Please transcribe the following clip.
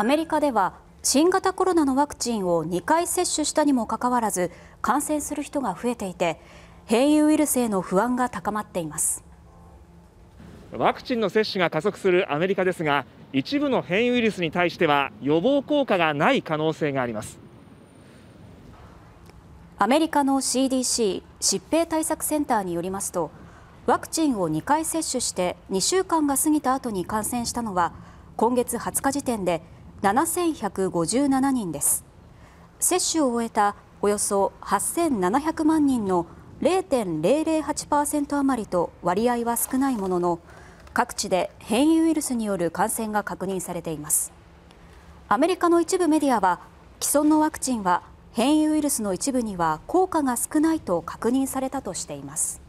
アメリカでは新型コロナのワクチンを2回接種したにもかかわらず感染する人が増えていて変異ウイルスへの不安が高まっていますワクチンの接種が加速するアメリカですが一部の変異ウイルスに対しては予防効果がない可能性がありますアメリカの CDC 疾病対策センターによりますとワクチンを2回接種して2週間が過ぎた後に感染したのは今月20日時点で7157人です接種を終えたおよそ8700万人の0.008%余りと割合は少ないものの各地で変異ウイルスによる感染が確認されていますアメリカの一部メディアは既存のワクチンは変異ウイルスの一部には効果が少ないと確認されたとしています